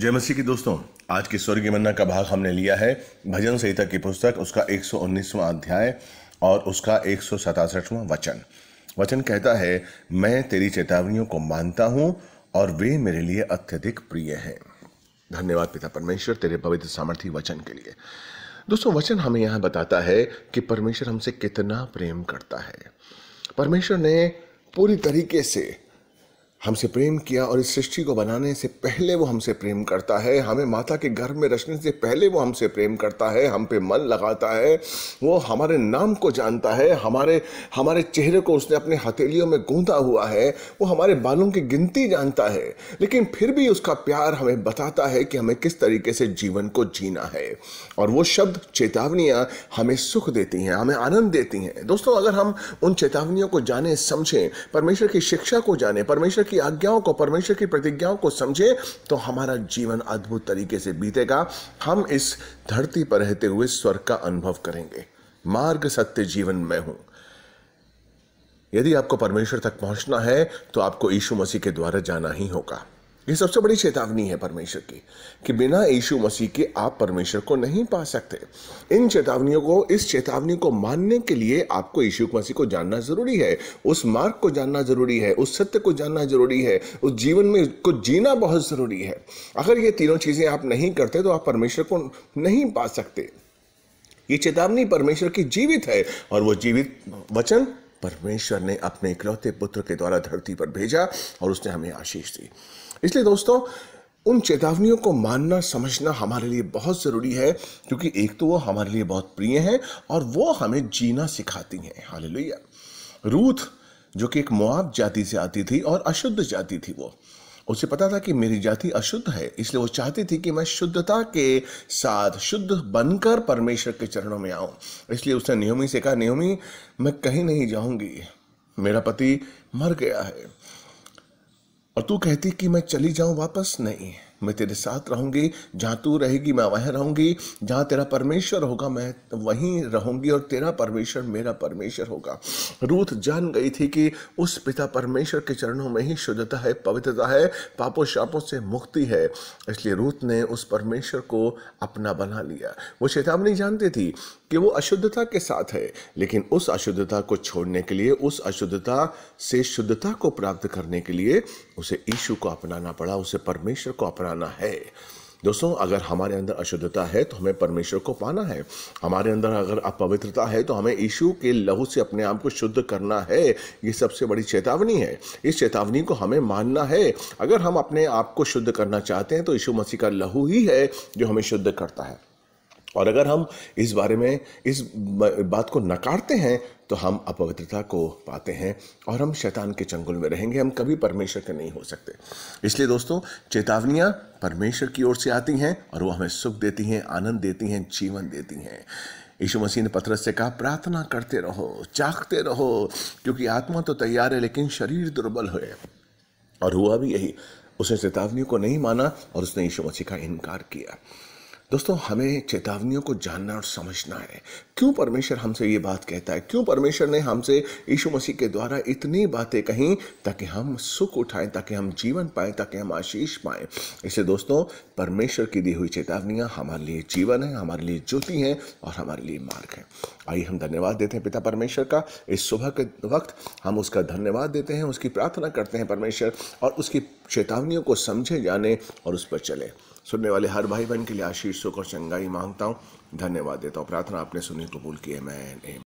जय मसीह की दोस्तों आज के स्वर्गीय मन्ना का भाग हमने लिया है भजन संहिता की पुस्तक उसका एक अध्याय और उसका एक वचन वचन कहता है मैं तेरी चेतावनियों को मानता हूँ और वे मेरे लिए अत्यधिक प्रिय हैं धन्यवाद पिता परमेश्वर तेरे पवित्र सामर्थ्य वचन के लिए दोस्तों वचन हमें यहाँ बताता है कि परमेश्वर हमसे कितना प्रेम करता है परमेश्वर ने पूरी तरीके से हमसे प्रेम किया और इस सृष्टि को बनाने से पहले वो हमसे प्रेम करता है हमें माता के गर्भ में रचने से पहले वो हमसे प्रेम करता है हम पे मन लगाता है वो हमारे नाम को जानता है हमारे हमारे चेहरे को उसने अपने हथेलियों में गूंधा हुआ है वो हमारे बालों की गिनती जानता है लेकिन फिर भी उसका प्यार हमें बताता है कि हमें किस तरीके से जीवन को जीना है और वो शब्द चेतावनियाँ हमें सुख देती हैं हमें आनंद देती हैं दोस्तों अगर हम उन चेतावनियों को जाने समझें परमेश्वर की शिक्षा को जाने परमेश्वर की की आज्ञाओं को परमेश्वर की प्रतिज्ञाओं को समझे तो हमारा जीवन अद्भुत तरीके से बीतेगा हम इस धरती पर रहते हुए स्वर्ग का अनुभव करेंगे मार्ग सत्य जीवन में हूं यदि आपको परमेश्वर तक पहुंचना है तो आपको यीशु मसीह के द्वारा जाना ही होगा ये सबसे बड़ी चेतावनी है परमेश्वर की कि बिना यीशु मसीह के आप परमेश्वर को नहीं पा सकते इन चेतावनियों को इस चेतावनी को मानने के लिए आपको यीशु मसीह को जानना ज़रूरी है उस मार्ग को जानना ज़रूरी है उस सत्य को जानना ज़रूरी है उस जीवन में को जीना बहुत ज़रूरी है अगर ये तीनों चीज़ें आप नहीं करते तो आप परमेश्वर को नहीं पा सकते ये चेतावनी परमेश्वर की जीवित है और वो जीवित वचन परमेश्वर ने अपने इकलौते पुत्र के द्वारा धरती पर भेजा और उसने हमें आशीष दी इसलिए दोस्तों उन चेतावनियों को मानना समझना हमारे लिए बहुत ज़रूरी है क्योंकि एक तो वो हमारे लिए बहुत प्रिय हैं और वो हमें जीना सिखाती हैं हाल रूथ जो कि एक मुआब जाति से आती थी और अशुद्ध जाति थी वो उसे पता था कि मेरी जाति अशुद्ध है इसलिए वो चाहती थी कि मैं शुद्धता के साथ शुद्ध बनकर परमेश्वर के चरणों में आऊं इसलिए उसने नियोमी से कहा नियोमी मैं कहीं नहीं जाऊंगी मेरा पति मर गया है और तू कहती कि मैं चली जाऊं वापस नहीं मैं तेरे साथ रहूंगी जहाँ तू रहेगी मैं वहां रहूंगी जहाँ तेरा परमेश्वर होगा मैं वहीं रहूंगी और तेरा परमेश्वर मेरा परमेश्वर होगा रूथ जान गई थी कि उस पिता परमेश्वर के चरणों में ही शुद्धता है पवित्रता है पापों शापों से मुक्ति है इसलिए रूथ ने उस परमेश्वर को अपना बना लिया वो चेतावनी जानती थी कि वो अशुद्धता के साथ है लेकिन उस अशुद्धता को छोड़ने के लिए उस अशुद्धता से शुद्धता को प्राप्त करने के लिए उसे ईशु को अपनाना पड़ा उसे परमेश्वर को अपना जाना है दोस्तों अगर हमारे अंदर अशुद्धता है तो हमें परमेश्वर को पाना है हमारे अंदर अगर अपवित्रता है तो हमें ईशु के लहू से अपने आप को शुद्ध करना है ये सबसे बड़ी चेतावनी है इस चेतावनी को हमें मानना है अगर हम अपने आप को शुद्ध करना चाहते हैं तो यीशु मसीह का लहू ही है जो हमें शुद्ध करता है और अगर हम इस बारे में इस बात को नकारते हैं तो हम अपवित्रता को पाते हैं और हम शैतान के चंगुल में रहेंगे हम कभी परमेश्वर के नहीं हो सकते इसलिए दोस्तों चेतावनियाँ परमेश्वर की ओर से आती हैं और वो हमें सुख देती हैं आनंद देती हैं जीवन देती हैं यीशु मसीह ने पथरस से कहा प्रार्थना करते रहो चाखते रहो क्योंकि आत्मा तो तैयार है लेकिन शरीर दुर्बल है और हुआ भी यही उसने चेतावनी को नहीं माना और उसने यीशु मसीह का इनकार किया दोस्तों हमें चेतावनियों को जानना और समझना है क्यों परमेश्वर हमसे ये बात कहता है क्यों परमेश्वर ने हमसे यीशु मसीह के द्वारा इतनी बातें कहीं ताकि हम सुख उठाएं ताकि हम जीवन पाएं ताकि हम आशीष पाएं इसे दोस्तों परमेश्वर की दी हुई चेतावनियाँ हमारे लिए जीवन है हमारे लिए ज्योति हैं और हमारे लिए मार्ग है आइए हम धन्यवाद देते हैं पिता परमेश्वर का इस सुबह के वक्त हम उसका धन्यवाद देते हैं उसकी प्रार्थना करते हैं परमेश्वर और उसकी चेतावनियों को समझे जाने और उस पर चले सुनने वाले हर भाई बहन के लिए आशीषों और चंगाई मांगता हूँ धन्यवाद देता हूँ प्रार्थना आपने सुनी कबूल किए मैं